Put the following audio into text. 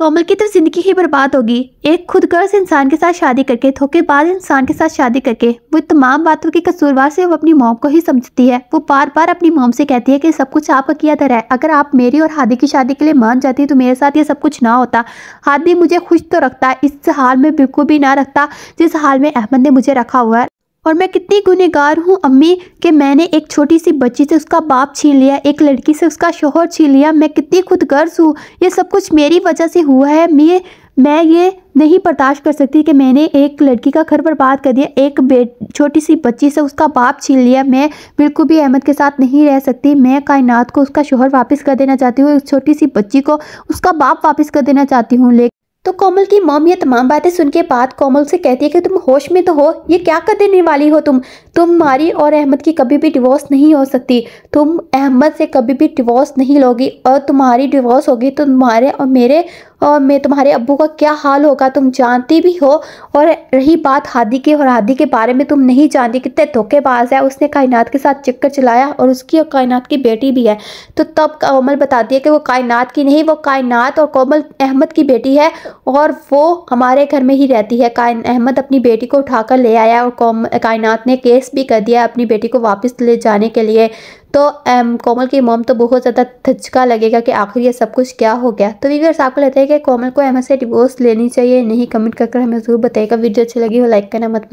कोमल की तो ज़िंदगी ही बर्बाद होगी एक खुद गर्ज इंसान के साथ शादी करके धोखे बाद इंसान के साथ शादी करके वो तमाम बातों की कसूरवार से वो अपनी मोम को ही समझती है वो बार बार अपनी मोम से कहती है कि सब कुछ आपका किया धर है अगर आप मेरी और हादी की शादी के लिए मान जाती तो मेरे साथ ये सब कुछ ना होता हादी मुझे खुश तो रखता इस हाल में बिल्कुल भी ना रखता जिस हाल में अहमद ने मुझे रखा हुआ है और मैं कितनी गुनहगार हूँ अम्मी कि मैंने एक छोटी सी बच्ची से उसका बाप छीन लिया एक लड़की से उसका शोहर छीन लिया मैं कितनी खुद गर्ज हूँ ये सब कुछ मेरी वजह से हुआ है मैं मैं ये नहीं बर्दाश्त कर सकती कि मैंने एक लड़की का घर बर्बाद कर दिया एक बेट छोटी सी बच्ची से उसका बाप छीन लिया मैं बिल्कुल भी अहमद के साथ नहीं रह सकती मैं कायनात को उसका शोहर वापस कर देना चाहती हूँ एक छोटी सी बच्ची को उसका बाप वापस कर देना चाहती हूँ लेकिन तो कोमल की मॉम ये तमाम बातें सुन के बाद कोमल से कहती है कि तुम होश में तो हो ये क्या कर देने वाली हो तुम तुम मारी और अहमद की कभी भी डिवोर्स नहीं हो सकती तुम अहमद से कभी भी डिवोर्स नहीं लोगी और तुम्हारी डिवोर्स होगी तो तुम्हारे और मेरे और मैं तुम्हारे अबू का क्या हाल होगा तुम जानती भी हो और रही बात हादी की और हादी के बारे में तुम नहीं जानती कितने धोखेबाज है उसने कायनात के साथ चक्कर चलाया और उसकी और कायनात की बेटी भी है तो तब कोमल बता दिया कि वो कायनात की नहीं वो कायनात और कोमल अहमद की बेटी है और वो हमारे घर में ही रहती है कायन अहमद अपनी बेटी को उठाकर ले आया और कायनात ने केस रिक्वेस्ट भी कर दिया अपनी बेटी को वापस ले जाने के लिए तो कोमल की मोम तो बहुत ज़्यादा धचका लगेगा कि आखिर ये सब कुछ क्या हो गया तो वीवर्स आपको लगता है कि कोमल को एम से डिवोर्स लेनी चाहिए नहीं कमेंट कर हमें ज़रूर बताइएगा वीडियो अच्छी लगी हो लाइक करना मत